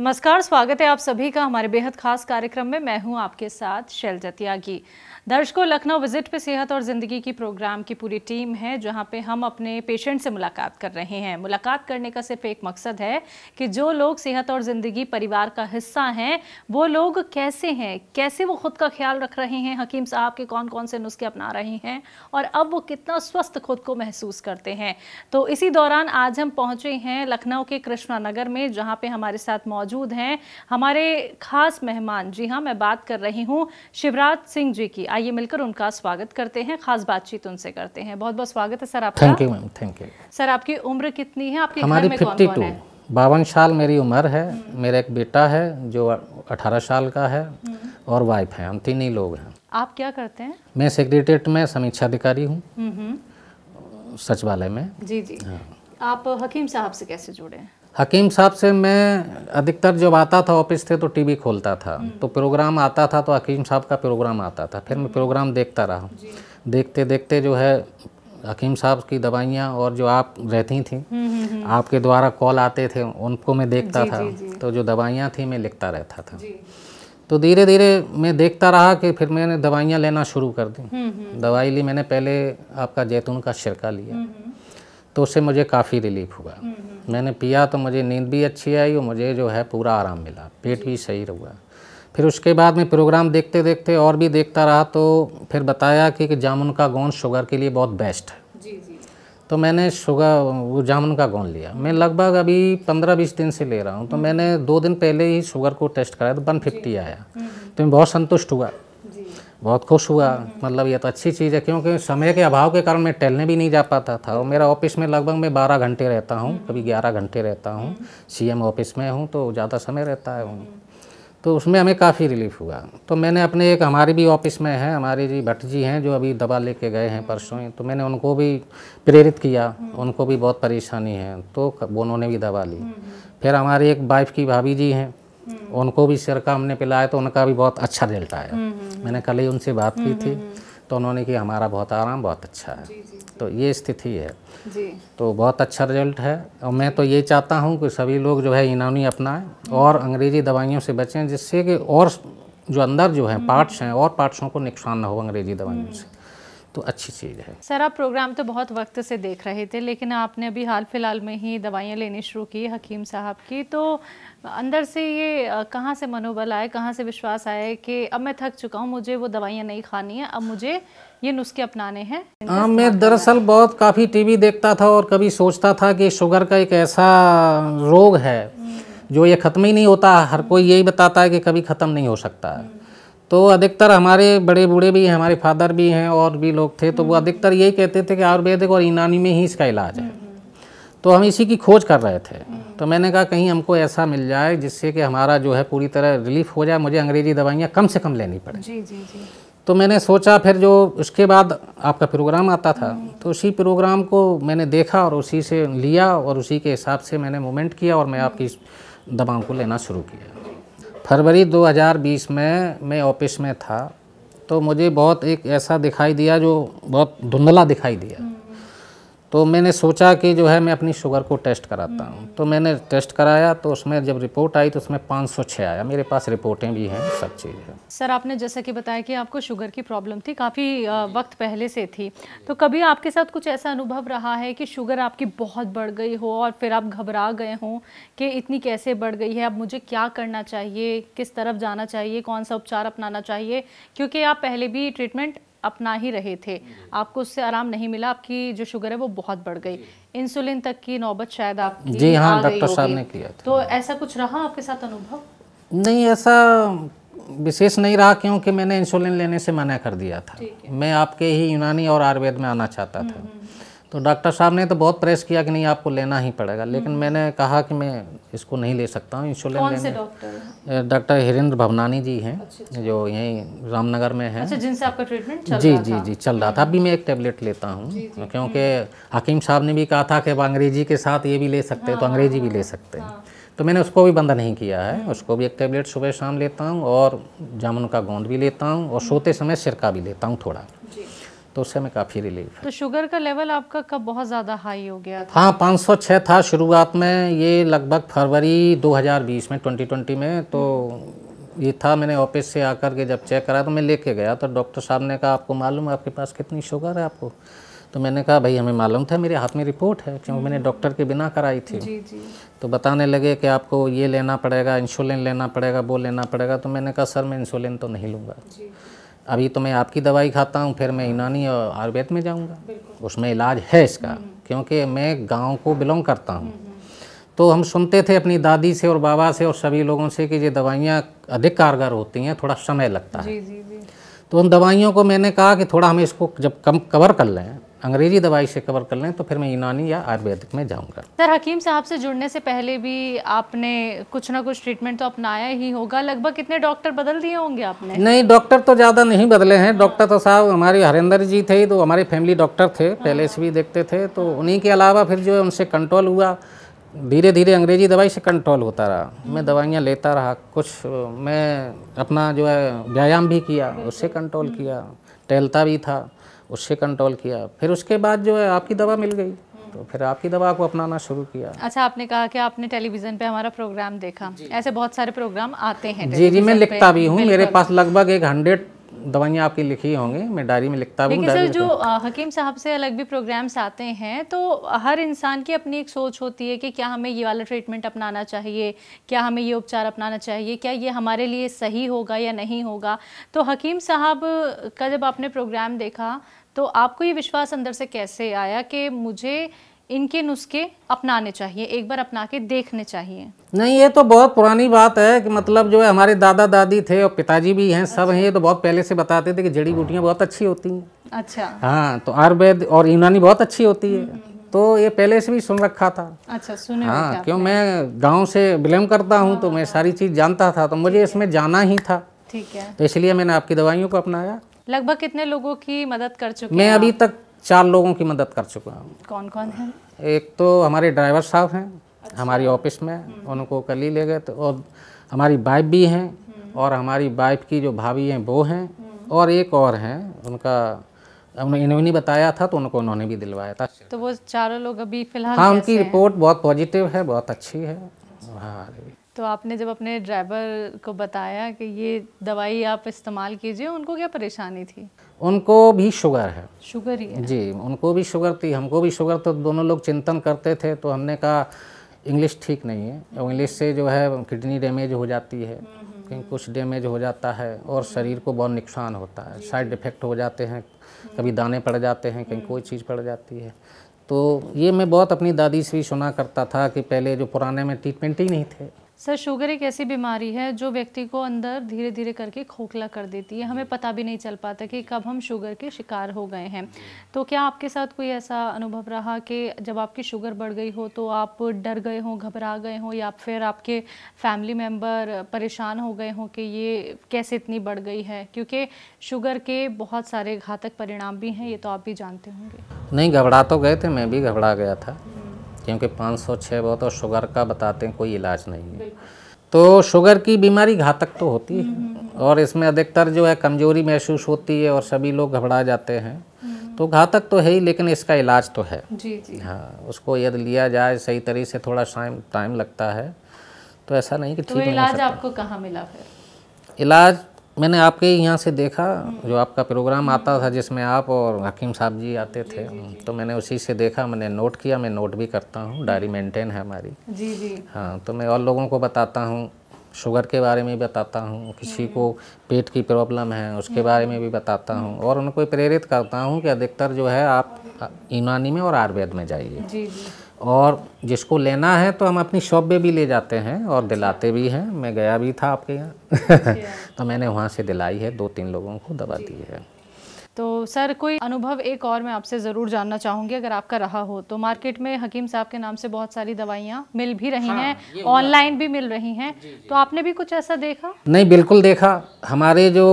नमस्कार स्वागत है आप सभी का हमारे बेहद खास कार्यक्रम में मैं हूं आपके साथ शैलजा त्यागी दर्शकों लखनऊ विजिट पे सेहत और ज़िंदगी की प्रोग्राम की पूरी टीम है जहां पे हम अपने पेशेंट से मुलाकात कर रहे हैं मुलाकात करने का सिर्फ एक मकसद है कि जो लोग सेहत और ज़िंदगी परिवार का हिस्सा हैं वो लोग कैसे हैं कैसे वो खुद का ख्याल रख रहे हैं हकीम साहब के कौन कौन से नुस्खे अपना रहे हैं और अब वो कितना स्वस्थ खुद को महसूस करते हैं तो इसी दौरान आज हम पहुँचे हैं लखनऊ के कृष्णा नगर में जहाँ पर हमारे साथ मौजूद मौजूद हैं हमारे खास मेहमान जी हाँ मैं बात कर रही हूँ शिवराज सिंह जी की आइए मिलकर उनका स्वागत करते हैं खास बातचीत उनसे करते हैं बहुत बहुत स्वागत है सर आपका thank you ma'am thank you sir आपकी उम्र कितनी है आपकी हमारी फिफ्टी टू बावन साल मेरी उम्र है हम्म। मेरा एक बेटा है जो अठारह साल का है हम्म। और वाइफ है हम तीन ही लोग हैं आप क्या करते हैं मैं सेक्रेटरीट में समीक्षा अधिकारी हूँ हम्म, सचिवालय में जी जी हाँ। आप हकीम साहब से कैसे जुड़े हैं हकीम साहब से मैं अधिकतर जब आता था ऑफिस से तो टीवी खोलता था हम्म। तो प्रोग्राम आता था तो हकीम साहब का प्रोग्राम आता था फिर मैं हम्म। प्रोग्राम देखता रहा देखते देखते जो है हकीम साहब की दवाइयाँ और जो आप रहती थी हम्म, आपके द्वारा कॉल आते थे उनको मैं देखता था तो जो दवाइयाँ थी मैं लिखता रहता था तो धीरे धीरे मैं देखता रहा कि फिर मैंने दवाइयाँ लेना शुरू कर दी दवाई ली मैंने पहले आपका जैतून का शिरका लिया तो उससे मुझे काफ़ी रिलीफ हुआ मैंने पिया तो मुझे नींद भी अच्छी आई और मुझे जो है पूरा आराम मिला पेट भी सही रहा फिर उसके बाद में प्रोग्राम देखते देखते और भी देखता रहा तो फिर बताया कि, कि जामुन का गोंद शुगर के लिए बहुत बेस्ट है जी जी। तो मैंने शुगर वो जामुन का गोंद लिया मैं लगभग अभी पंद्रह बीस दिन से ले रहा हूँ तो हम्म। मैंने दो दिन पहले ही शुगर को टेस्ट कराया तो वन फिफ्टी आया हम्म। तो मैं बहुत संतुष्ट हुआ बहुत खुश हुआ मतलब ये तो अच्छी चीज़ है क्योंकि समय के अभाव के कारण मैं टहलने भी नहीं जा पाता था और मेरा ऑफिस में लगभग मैं बारह घंटे रहता हूँ कभी ग्यारह घंटे रहता हूँ सीएम ऑफिस में हूँ तो ज़्यादा समय रहता है हूँ तो उसमें हमें काफ़ी रिलीफ हुआ तो मैंने अपने एक हमारे भी ऑफिस में है हमारे जी भट्ट जी हैं जो अभी दवा लेके गए हैं परसों तो मैंने उनको भी प्रेरित किया उनको भी बहुत परेशानी है तो उन्होंने भी दवा ली फिर हमारी एक वाइफ की भाभी जी हैं उनको भी सिरका हमने पिलाया तो उनका भी बहुत अच्छा रिजल्ट आया हम्म। मैंने कल ही उनसे बात की थी हम्म, हम्म, तो उन्होंने कि हमारा बहुत आराम बहुत अच्छा है जी, जी, तो ये स्थिति है जी। तो बहुत अच्छा रिजल्ट है और मैं तो ये चाहता हूँ कि सभी लोग जो है यूनानी अपनाएं और अंग्रेजी दवाइयों से बचें जिससे कि और जो अंदर जो है पार्ट्स हैं और पार्ट्सों को नुकसान ना हो अंग्रेजी दवाइयों से तो अच्छी चीज़ है सर आप प्रोग्राम तो बहुत वक्त से देख रहे थे लेकिन आपने अभी हाल फिलहाल में ही दवाइयाँ लेनी शुरू की हकीम साहब की तो अंदर से ये कहाँ से मनोबल आए कहाँ से विश्वास आए कि अब मैं थक चुका हूँ मुझे वो दवाइयाँ नहीं खानी है अब मुझे ये नुस्खे अपनाने हैं हाँ मैं दरअसल बहुत काफ़ी टी देखता था और कभी सोचता था कि शुगर का एक ऐसा रोग है जो ये ख़त्म ही नहीं होता हर कोई यही बताता है कि कभी ख़त्म नहीं हो सकता है तो अधिकतर हमारे बड़े बूढ़े भी हमारे फादर भी हैं और भी लोग थे तो वो हम्म। अधिकतर यही कहते थे कि आयुर्वेदिक और यूनानी में ही इसका इलाज है हम्म। तो हम इसी की खोज कर रहे थे हम्म। तो मैंने कहा कहीं हमको ऐसा मिल जाए जिससे कि हमारा जो है पूरी तरह रिलीफ हो जाए मुझे अंग्रेजी दवाइयाँ कम से कम लेनी पड़े जी जी जी तो मैंने सोचा फिर जो उसके बाद आपका प्रोग्राम आता था तो उसी प्रोग्राम को मैंने देखा और उसी से लिया और उसी के हिसाब से मैंने मोमेंट किया और मैं आपकी दवाओं को लेना शुरू किया फरवरी 2020 में मैं ऑफिस में था तो मुझे बहुत एक ऐसा दिखाई दिया जो बहुत धुंधला दिखाई दिया तो मैंने सोचा कि जो है मैं अपनी शुगर को टेस्ट कराता हूँ तो मैंने टेस्ट कराया तो उसमें जब रिपोर्ट आई तो उसमें 506 आया मेरे पास रिपोर्टें भी हैं सब चीज़ है सर आपने जैसा कि बताया कि आपको शुगर की प्रॉब्लम थी काफ़ी वक्त पहले से थी तो कभी आपके साथ कुछ ऐसा अनुभव रहा है कि शुगर आपकी बहुत बढ़ गई हो और फिर आप घबरा गए हों कि इतनी कैसे बढ़ गई है अब मुझे क्या करना चाहिए किस तरफ जाना चाहिए कौन सा उपचार अपनाना चाहिए क्योंकि आप पहले भी ट्रीटमेंट अपना ही रहे थे आपको उससे आराम नहीं मिला आपकी जो शुगर है वो बहुत बढ़ गई इंसुलिन तक की नौबत शायद आपकी जी हाँ डॉक्टर साहब ने किया तो ऐसा कुछ रहा आपके साथ अनुभव नहीं ऐसा विशेष नहीं रहा क्योंकि मैंने इंसुलिन लेने से मना कर दिया था मैं आपके ही यूनानी और आयुर्वेद में आना चाहता था हम्म, हम्म। तो डॉक्टर साहब ने तो बहुत प्रेस किया कि नहीं आपको लेना ही पड़ेगा लेकिन हम्म। मैंने कहा कि मैं इसको नहीं ले सकता हूँ इंसुलिन लेने डॉक्टर हिरेंद्र भवनानी जी हैं अच्छा, अच्छा, जो यहीं रामनगर में हैं अच्छा जिनसे आपका ट्रीटमेंट चल जी जी जी चल रहा था अभी मैं एक टेबलेट लेता हूँ क्योंकि हम्म। हकीम साहब ने भी कहा था कि अंग्रेजी के साथ ये भी ले सकते हैं तो हाँ, हाँ, अंग्रेजी भी हाँ, ले सकते हैं तो मैंने उसको भी बंद नहीं किया है हम्म। उसको भी एक टेबलेट सुबह शाम लेता हूँ और जामुन का गोंद भी लेता हूँ और सोते समय सिरका भी लेता हूँ थोड़ा तो उससे हमें काफ़ी रिलीफ है तो शुगर का लेवल आपका कब बहुत ज़्यादा हाई हो गया था हाँ छः था शुरुआत में ये लगभग फरवरी 2020 में 2020 में तो ये था मैंने ऑफिस से आकर के जब चेक करा तो मैं लेके गया तो डॉक्टर साहब ने कहा आपको मालूम है आपके पास कितनी शुगर है आपको तो मैंने कहा भाई हमें मालूम था मेरे हाथ में रिपोर्ट है क्योंकि मैंने डॉक्टर हम्म। के बिना कराई थी जी जी तो बताने लगे कि आपको ये लेना पड़ेगा इंसुलिन लेना पड़ेगा वो लेना पड़ेगा तो मैंने कहा सर मैं इंसुलिन तो नहीं लूँगा अभी तो मैं आपकी दवाई खाता हूँ फिर मैं यूनानी और आयुर्वेद में जाऊँगा उसमें इलाज है इसका हम्म। क्योंकि मैं गाँव को बिलोंग करता हूँ तो हम सुनते थे अपनी दादी से और बाबा से और सभी लोगों से कि ये दवाइयाँ अधिक कारगर होती हैं थोड़ा समय लगता है जी, जी, जी। तो उन दवाइयों को मैंने कहा कि थोड़ा हम इसको जब कम कवर कर लें अंग्रेजी दवाई से कवर कर लें तो फिर मैं यूनानी या आयुर्वेदिक में जाऊंगा सर हकीम साहब से जुड़ने से पहले भी आपने कुछ ना कुछ ट्रीटमेंट तो अपनाया ही होगा लगभग कितने डॉक्टर बदल दिए होंगे आपने नहीं डॉक्टर तो ज़्यादा नहीं बदले हैं डॉक्टर तो साहब हमारे हरिंदर जी थे तो हमारे फैमिली डॉक्टर थे पहले हाँ। से भी देखते थे तो उन्हीं के अलावा फिर जो है उनसे कंट्रोल हुआ धीरे धीरे अंग्रेजी दवाई से कंट्रोल होता रहा मैं दवाइयाँ लेता रहा कुछ मैं अपना जो है व्यायाम भी किया उससे कंट्रोल किया टहलता भी था उससे कंट्रोल किया फिर उसके बाद जो है आपकी दवा मिल गई तो फिर आपकी दवा को अपनाना शुरू किया अच्छा आपने कहा कि आपने टेलीविज़न पे हमारा प्रोग्राम देखा ऐसे बहुत सारे प्रोग्राम आते हैं जी जी मैं लिखता भी हूँ मेरे पास लगभग एक हंड्रेड दवाइयाँ आपकी लिखी होंगी मैं डायरी में लिखता हूँ सर जो हकीम साहब से अलग भी प्रोग्राम्स आते हैं तो हर इंसान की अपनी एक सोच होती है कि क्या हमें ये वाला ट्रीटमेंट अपनाना चाहिए क्या हमें ये उपचार अपनाना चाहिए क्या ये हमारे लिए सही होगा या नहीं होगा तो हकीम साहब का जब आपने प्रोग्राम देखा तो आपको ये विश्वास अंदर से कैसे आया कि मुझे इनके नुस्खे अपनाने चाहिए एक बार अपना के देखने चाहिए नहीं ये तो बहुत पुरानी बात है कि मतलब जो है हमारे दादा दादी थे और पिताजी भी हैं सब हैं ये तो बहुत पहले से बताते थे कि जड़ी बूटियाँ बहुत अच्छी होती हैं अच्छा हाँ तो आयुर्वेद और यूनानी बहुत अच्छी होती है हम्म, हम्म। तो ये पहले से भी सुन रखा था अच्छा सुने हाँ क्यों मैं गाँव से बिलोंग करता हूँ तो मैं हाँ। सारी चीज़ जानता था तो मुझे इसमें जाना ही था ठीक है तो इसलिए मैंने आपकी दवाइयों को अपनाया लगभग कितने लोगों की मदद कर चुके मैं अभी तक चार लोगों की मदद कर चुका हूँ कौन कौन है एक तो हमारे ड्राइवर साहब हैं अच्छा। हमारी ऑफिस में हम्म। उनको कल ही ले गए तो और हमारी वाइफ भी हैं हम्म। और हमारी वाइफ की जो भाभी हैं वो हैं हम्म। और एक और हैं उनका इन्होंने बताया था तो उनको उन्होंने भी दिलवाया था तो वो चारों लोग अभी फिलहाल हाँ उनकी रिपोर्ट बहुत पॉजिटिव है बहुत अच्छी है हाँ तो आपने जब अपने ड्राइवर को बताया कि ये दवाई आप इस्तेमाल कीजिए उनको क्या परेशानी थी उनको भी शुगर है शुगर ही है जी उनको भी शुगर थी हमको भी शुगर तो दोनों लोग चिंतन करते थे तो हमने कहा इंग्लिश ठीक नहीं है इंग्लिश से जो है किडनी डैमेज हो जाती है कहीं कुछ डैमेज हो जाता है और शरीर को बहुत नुकसान होता है साइड इफेक्ट हो जाते हैं कभी दाने पड़ जाते हैं कहीं कोई चीज़ पड़ जाती है तो ये मैं बहुत अपनी दादी से भी सुना करता था कि पहले जो पुराने में ट्रीटमेंट ही नहीं थे सर शुगर एक ऐसी बीमारी है जो व्यक्ति को अंदर धीरे धीरे करके खोखला कर देती है हमें पता भी नहीं चल पाता कि कब हम शुगर के शिकार हो गए हैं तो क्या आपके साथ कोई ऐसा अनुभव रहा कि जब आपकी शुगर बढ़ गई हो तो आप डर गए हों घबरा गए हों या फिर आपके फैमिली मेम्बर परेशान हो गए हों कि ये कैसे इतनी बढ़ गई है क्योंकि शुगर के बहुत सारे घातक परिणाम भी हैं ये तो आप भी जानते होंगे नहीं घबरा तो गए थे मैं भी घबरा गया था क्योंकि 506 बहुत और शुगर का बताते हैं कोई इलाज नहीं है तो शुगर की बीमारी घातक तो होती है और इसमें अधिकतर जो है कमजोरी महसूस होती है और सभी लोग घबरा जाते हैं तो घातक तो है ही लेकिन इसका इलाज तो है जी जी हाँ उसको यदि लिया जाए सही तरीके से थोड़ा टाइम टाइम लगता है तो ऐसा नहीं कि तो ठीक तो इलाज आपको कहाँ मिला फिर इलाज मैंने आपके यहाँ से देखा जो आपका प्रोग्राम आता था जिसमें आप और हकीम साहब जी आते थे जी, जी। तो मैंने उसी से देखा मैंने नोट किया मैं नोट भी करता हूँ डायरी मेंटेन है हमारी जी जी हाँ तो मैं और लोगों को बताता हूँ शुगर के बारे में बताता हूँ किसी को हम्म। पेट की प्रॉब्लम है उसके बारे में भी बताता हूँ हम्म। और उनको प्रेरित करता हूँ कि अधिकतर जो है आप यूनानी में और आयुर्वेद में जाइए जी जी और जिसको लेना है तो हम अपनी शॉप पे भी ले जाते हैं और दिलाते भी हैं मैं गया भी था आपके यहाँ अच्छा। तो मैंने वहाँ से दिलाई है दो तीन लोगों को दवा दी है तो सर कोई अनुभव एक और मैं आपसे ज़रूर जानना चाहूँगी अगर आपका रहा हो तो मार्केट में हकीम साहब के नाम से बहुत सारी दवाइयाँ मिल भी रही हाँ, हैं ऑनलाइन भी मिल रही हैं तो आपने भी कुछ ऐसा देखा नहीं बिल्कुल देखा हमारे जो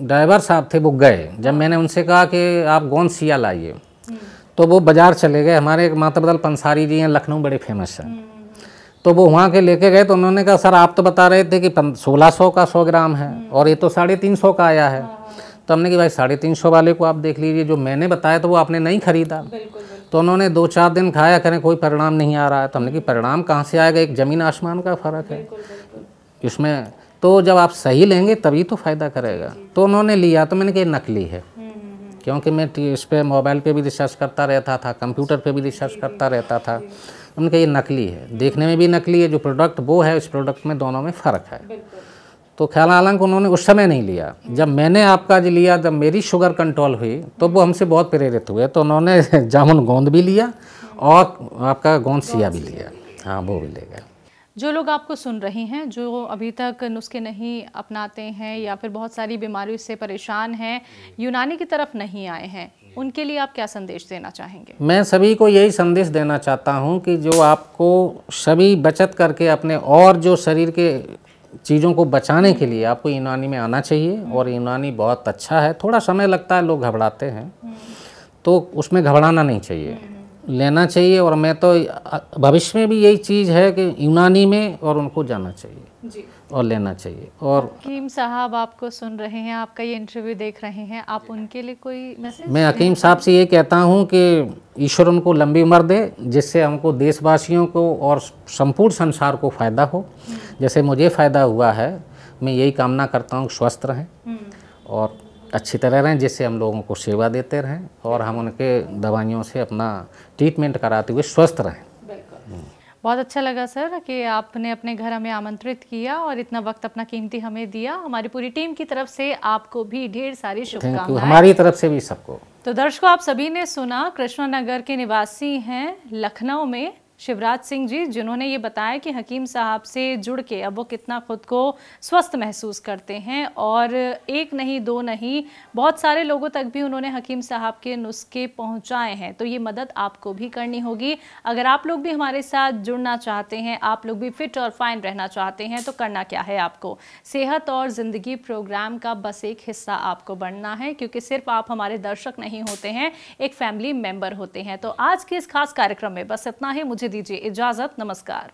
ड्राइवर साहब थे वो गए जब हाँ। मैंने उनसे कहा कि आप कौन सिया लाइए हम्म। तो वो बाज़ार चले गए हमारे एक मातबदल पंसारी जी हैं लखनऊ बड़े फेमस हैं हम्म। तो वो वहाँ के लेके गए तो उन्होंने कहा सर आप तो बता रहे थे कि सोलह सौ का सौ ग्राम है हम्म। और ये तो साढ़े तीन सौ का आया है हाँ। तो हमने कि भाई साढ़े तीन सौ वाले को आप देख लीजिए जो मैंने बताया तो वो आपने नहीं खरीदा तो उन्होंने दो चार दिन खाया करें कोई परिणाम नहीं आ रहा है तो हमने कि परिणाम कहाँ से आएगा एक ज़मीन आसमान का फ़र्क है इसमें तो जब आप सही लेंगे तभी तो फ़ायदा करेगा तो उन्होंने लिया तो मैंने कहा नकली है क्योंकि मैं इस पर मोबाइल पे भी रिसर्च करता रहता था कंप्यूटर पे भी रिसर्च करता रहता था उनके ये नकली है देखने में भी नकली है जो प्रोडक्ट वो है उस प्रोडक्ट में दोनों में फ़र्क है तो ख्याल हालांकि उन्होंने उस समय नहीं लिया जब मैंने आपका जी लिया जब मेरी शुगर कंट्रोल हुई तो वो हमसे बहुत प्रेरित हुए तो उन्होंने जामुन गोंद भी लिया और आपका गोंद सिया भी लिया हाँ वो भी ले गए जो लोग आपको सुन रहे हैं जो अभी तक नुस्खे नहीं अपनाते हैं या फिर बहुत सारी बीमारियों से परेशान हैं यूनानी की तरफ नहीं आए हैं उनके लिए आप क्या संदेश देना चाहेंगे मैं सभी को यही संदेश देना चाहता हूँ कि जो आपको सभी बचत करके अपने और जो शरीर के चीज़ों को बचाने के लिए आपको यूनानी में आना चाहिए और यूनानी बहुत अच्छा है थोड़ा समय लगता है लोग घबराते हैं तो उसमें घबराना नहीं चाहिए लेना चाहिए और मैं तो भविष्य में भी यही चीज़ है कि यूनानी में और उनको जाना चाहिए जी। और लेना चाहिए और हकीम साहब आपको सुन रहे हैं आपका ये इंटरव्यू देख रहे हैं आप उनके लिए कोई मैसेज मैं हकीम साहब से ये कहता हूँ कि ईश्वर उनको लंबी उम्र दे जिससे हमको देशवासियों को और संपूर्ण संसार को फ़ायदा हो हम्म। जैसे मुझे फ़ायदा हुआ है मैं यही कामना करता हूँ स्वस्थ रहें हम्म। और अच्छी तरह रहें जिससे हम लोगों को सेवा देते रहें और हम उनके दवाइयों से अपना ट्रीटमेंट कराते हुए स्वस्थ रहें बहुत अच्छा लगा सर कि आपने अपने घर हमें आमंत्रित किया और इतना वक्त अपना कीमती हमें दिया हमारी पूरी टीम की तरफ से आपको भी ढेर सारी शुभकामनाएं हमारी तरफ से भी सबको तो दर्शकों आप सभी ने सुना कृष्णा नगर के निवासी हैं लखनऊ में शिवराज सिंह जी जिन्होंने ये बताया कि हकीम साहब से जुड़ के अब वो कितना ख़ुद को स्वस्थ महसूस करते हैं और एक नहीं दो नहीं बहुत सारे लोगों तक भी उन्होंने हकीम साहब के नुस्खे पहुंचाए हैं तो ये मदद आपको भी करनी होगी अगर आप लोग भी हमारे साथ जुड़ना चाहते हैं आप लोग भी फिट और फाइन रहना चाहते हैं तो करना क्या है आपको सेहत और ज़िंदगी प्रोग्राम का बस एक हिस्सा आपको बनना है क्योंकि सिर्फ आप हमारे दर्शक नहीं होते हैं एक फैमिली मेम्बर होते हैं तो आज के इस खास कार्यक्रम में बस इतना ही मुझे दीजिए इजाजत नमस्कार